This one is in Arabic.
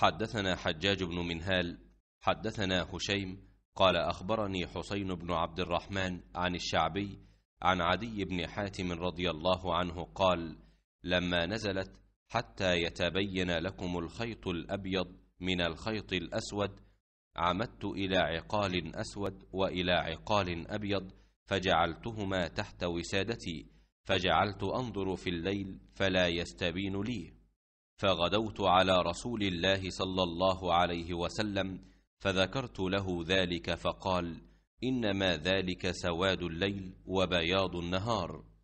حدثنا حجاج بن منهال حدثنا هشيم قال أخبرني حسين بن عبد الرحمن عن الشعبي عن عدي بن حاتم رضي الله عنه قال لما نزلت حتى يتبين لكم الخيط الأبيض من الخيط الأسود عمدت إلى عقال أسود وإلى عقال أبيض فجعلتهما تحت وسادتي فجعلت أنظر في الليل فلا يستبين لي فغدوت على رسول الله صلى الله عليه وسلم فذكرت له ذلك فقال انما ذلك سواد الليل وبياض النهار